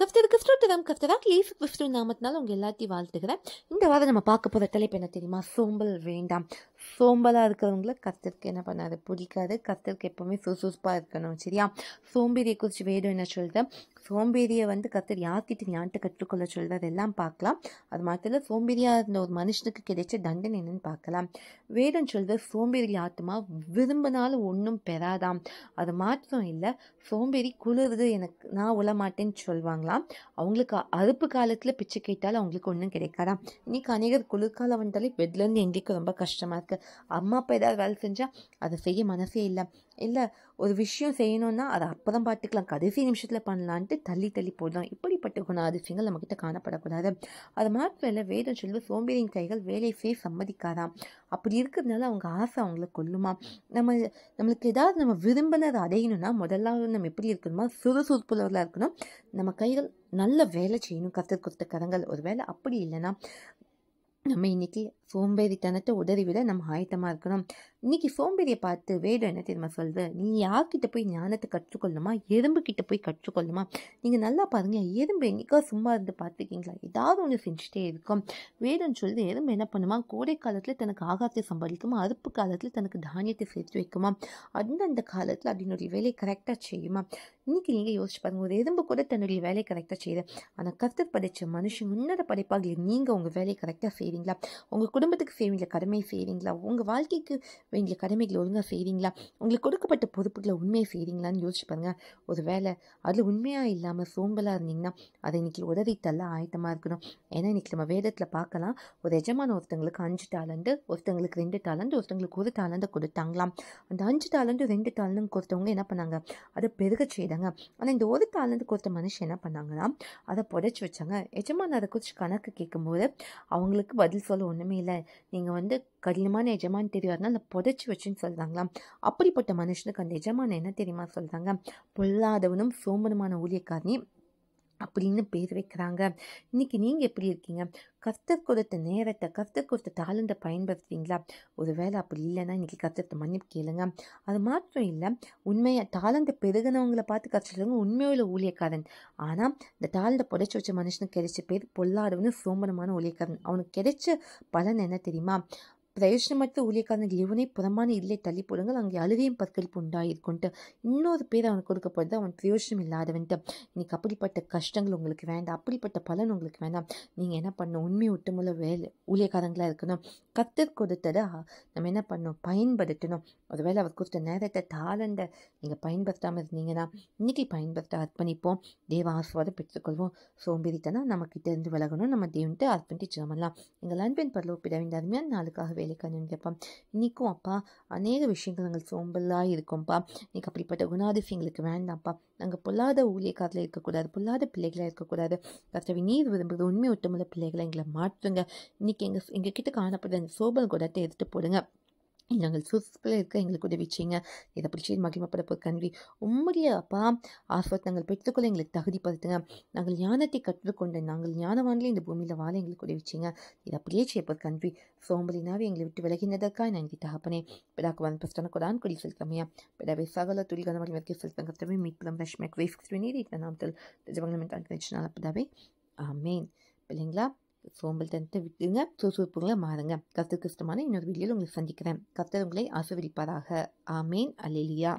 கவிதை கிறிஸ்துவம் கவிதைதான் இயேசு கிறிஸ்துவின் நாமத்தினால் உங்கள் எல்லாத்தையும் வாழ்த்துக்கிறேன் இந்த வாரம் நம்ம பார்க்க போகிற தலைப்பு என்ன தெரியுமா சோம்பல் வேண்டாம் சோம்பலாக இருக்கிறவங்கள கத்திற்கு என்ன பண்ணாது பிடிக்காது கத்திற்கு எப்போவுமே சுசுசுப்பாக இருக்கணும் சரியா சோம்பேறியை குறித்து வேணும் என்ன சொல்கிறது சோம்பேறியை வந்து கத்தர் யார்கிட்ட ஞாட்டு கற்றுக்கொள்ள சொல்கிறது அதெல்லாம் பார்க்கலாம் அது மாத்திரம் சோம்பேறியாக இருந்த ஒரு மனுஷனுக்கு கிடைச்ச தண்டனை என்னன்னு பார்க்கலாம் வேடம் சொல்கிறது சோம்பேறி ஆத்மா விரும்பினாலும் ஒன்றும் பெறாதாம் அது மாற்றம் இல்லை சோம்பேறி குளிருது எனக்கு நான் உள்ள மாட்டேன்னு சொல்லுவாங்களாம் அவங்களுக்கு அறுப்பு காலத்தில் பிச்சை கேட்டாலும் அவங்களுக்கு ஒன்றும் கிடைக்காதாம் இன்றைக்கி அநேகர் குளிர்காலம் வந்தாலே பெட்லேருந்து எங்களுக்கு ரொம்ப கஷ்டமாக இருக்குது இருக்குது அம்மா அப்பா ஏதாவது வேலை செஞ்சால் அதை செய்ய மனசே இல்லை இல்லை ஒரு விஷயம் செய்யணும்னா அதை அப்போ தான் பார்த்துக்கலாம் கடைசி நிமிஷத்தில் பண்ணலான்ட்டு தள்ளி தள்ளி போடலாம் இப்படிப்பட்ட அதிசயங்கள் நம்மக்கிட்ட காணப்படக்கூடாது அது மாத்திரம் வேதம் சொல்வது சோம்பேறியின் கைகள் வேலை செய்ய சம்மதிக்காதாம் அப்படி இருக்கிறதுனால அவங்க ஆசை அவங்கள கொல்லுமா நம்ம நம்மளுக்கு ஏதாவது நம்ம விரும்பினதை அடையணும்னா முதல்ல நம்ம எப்படி இருக்கணுமா சுறுசுறுப்புள்ளவர்களாக இருக்கணும் நம்ம கைகள் நல்ல வேலை செய்யணும் கற்றுக் கொடுத்த கரங்கள் ஒரு வேலை அப்படி இல்லைன்னா நம்ம இன்றைக்கி சோம்பேறித்தனத்தை உதறிவிட நம்ம ஆயத்தமாக இருக்கணும் இன்னைக்கு சோம்பேறியை பார்த்து வேடு என்ன தெரியுமா சொல்வது நீ யார்கிட்ட போய் ஞானத்தை கற்றுக்கொள்ளுமா எறும்புக்கிட்ட போய் கற்றுக்கொள்ளுமா நீங்கள் நல்லா பாருங்கள் எறும்பு என்றைக்கா சும்மா இருந்து பார்த்துருக்கீங்களா ஏதாவது ஒன்று செஞ்சுட்டே இருக்கும் வேடுன்னு சொல்லிட்டு எறும்பு என்ன பண்ணுமா கோடை காலத்தில் தனக்கு ஆகாரத்தை சம்பாதிக்குமா அறுப்பு காலத்தில் தனக்கு தானியத்தை சேர்த்து வைக்குமா அந்தந்த காலத்தில் அப்படின்னுடைய வேலையை கரெக்டாக செய்யுமா இன்றைக்கி நீங்கள் யோசிச்சு பாருங்கள் ஒரு எறும்பு கூட தன்னுடைய வேலையை கரெக்டாக செய்யுது ஆனால் கருத்து படைத்த மனுஷன் உன்னத படைப்பாக நீங்கள் உங்கள் வேலையை கரெக்டாக செய்கிறீங்களா உங்கள் குடும்பத்துக்கு செய்வீங்களா கடமையை செய்யறீங்களா உங்கள் வாழ்க்கைக்கு வேண்டிய கடமைகளை ஒழுங்காக செய்கிறீங்களா உங்களுக்கு கொடுக்கப்பட்ட பொறுப்புகளை உண்மையை செய்கிறீங்களான்னு யோசிச்சு பாருங்கள் ஒரு வேலை அதில் உண்மையாக இல்லாமல் சோம்பலாக இருந்தீங்கன்னா அதை இன்றைக்கி உதவி தள்ள ஆயத்தமாக இருக்கணும் ஏன்னா இன்றைக்கி நம்ம வேதத்தில் பார்க்கலாம் ஒரு எஜமான ஒருத்தங்களுக்கு அஞ்சு டாலண்டு ஒருத்தங்களுக்கு ரெண்டு டாலண்டு ஒருத்தங்களுக்கு ஒரு டாலண்டை கொடுத்தாங்களாம் அந்த அஞ்சு டாலண்டு ரெண்டு டாலண்டு கொடுத்தவங்க என்ன பண்ணாங்க அதை பெருக செய்தாங்க ஆனால் இந்த ஒரு டாலண்டு கொடுத்த மனுஷன் என்ன பண்ணாங்கன்னா அதை புடைச்சி வச்சாங்க எஜமான அதை குறித்து கணக்கு கேட்கும்போது அவங்களுக்கு பதில் சொல்ல ஒன்றுமே இல்லை நீங்கள் வந்து கடினமான எஜமான் தெரியாதுன்னா அந்த புதைச்சி வச்சுன்னு சொல்கிறாங்களாம் அப்படிப்பட்ட மனுஷனுக்கு அந்த எஜமான என்ன தெரியுமா சொல்கிறாங்க பொல்லாதவனும் சோம்பனமான ஊழியக்காரனி அப்படின்னு பேர் வைக்கிறாங்க இன்றைக்கி நீங்கள் எப்படி இருக்கீங்க கர்த்தர் கொடுத்த நேரத்தை கர்த்தர் கொடுத்த டாலண்ட்டை பயன்படுத்துவீங்களா ஒரு வேளை அப்படி இல்லைன்னா இன்றைக்கி கர்த்தத்தை மன்னிப்பு கேளுங்க அது மாத்திரம் இல்லை உண்மையாக டாலண்ட்டை பெருகினவங்களை பார்த்து கற்றுலுங்க உண்மையுள்ள ஊழியக்காரன் ஆனால் இந்த டாலண்ட்டை புடைச்சி வச்ச மனுஷனுக்கு கிடைச்ச பேர் பொல்லாதவனு சோம்பனமான ஊழியக்காரன் அவனுக்கு கிடைச்ச பலன் என்ன தெரியுமா பிரயோஜனமற்ற ஊழியக்காரன் எவனை புறமான இல்லை தள்ளி போடுங்கள் அங்கே அழுகையும் பற்களிப்பு உண்டாயிருக்கும்ன்ட்டு இன்னொரு பேர் அவன் கொடுக்கப்படுது அவன் பிரயோஜனம் இல்லாதவன்ட்டு இன்னைக்கு அப்படிப்பட்ட கஷ்டங்கள் உங்களுக்கு வேண்டாம் அப்படிப்பட்ட பலன் உங்களுக்கு வேண்டாம் நீங்கள் என்ன பண்ணணும் உண்மை ஒட்டுமுள்ள வேலை ஊழியக்காரங்களாக இருக்கணும் கத்தர் கொடுத்ததை நம்ம என்ன பண்ணணும் பயன்படுத்தணும் ஒருவேளை அவர் கொடுத்த நேரத்தை தாளண்ட நீங்கள் பயன்படுத்தாமல் இருந்தீங்கன்னா இன்றைக்கி பயன்படுத்த அர்ப்பணிப்போம் தேவ ஆசுவாதம் பெற்றுக்கொள்வோம் சோம்பேறித்தனம் நமக்கு தெரிந்து விலகணும் நம்ம தேவன்ட்டு அர்ப்பணித்து ஜெபமெல்லாம் எங்கள் அன்பின் பரலோ பிறவின் அருமையான நாளுக்காகவே வேலைக்கான கேட்பான் இன்றைக்கும் அப்பா அநேக விஷயங்கள் நாங்கள் சோம்பலாக இருக்கோம்ப்பா நீங்கள் அப்படிப்பட்ட எங்களுக்கு வேண்டாம்ப்பா நாங்கள் பொல்லாத ஊழியக்காரில் இருக்கக்கூடாது பொல்லாத பிள்ளைகளாக இருக்கக்கூடாது கர்த்தவி நீர் விரும்புகிற உண்மை ஒட்டுமுள்ள பிள்ளைகளை எங்களை மாற்றுங்க இன்றைக்கி எங்கள் எங்கள் கிட்ட காணப்படுற அந்த சோபல் குடத்தை எடுத்துகிட்டு போடுங்க நாங்கள் சூசஸ்ஃபுல்லாக இருக்க எங்களுக்கு உதவி செய்யுங்க இதை பிடிச்சி மகிமப்படப்பு கல்வி உம்முடைய அப்பா ஆஸ்வத் நாங்கள் பெற்றுக்கொள்ள எங்களுக்கு தகுதி படுத்துங்க நாங்கள் ஞானத்தை கற்றுக்கொண்ட நாங்கள் ஞானவான்களே இந்த பூமியில் வாழ எங்களுக்கு உதவி செய்யுங்க இதை அப்படியே செய்யப்ப கல்வி சோம்பலினாவே எங்களை விட்டு விலகினதற்காக நான் இதை தகப்பனே பிடாக்கு வந்து பிரஸ்தான கொடான் குடி செலுத்தமையா பிடாவை சகல துல்கான வழி வரைக்கும் செலுத்தங்க தவிர மீட்புலம் ரஷ்மேக் வைஃப் நீர் நாமத்தில் ஜபங்களை பிதாவை ஆமேன் இல்லைங்களா சோம்பல் தனத்தை விட்டுங்க சுறுசுறுப்புங்களை மாறுங்க கருத்து கிருஷ்டமான இன்னொரு வீடியோவில் உங்களை சந்திக்கிறேன் கத்தர் உங்களை ஆசிர்வதிப்பாராக ஆமேன் அலெலியா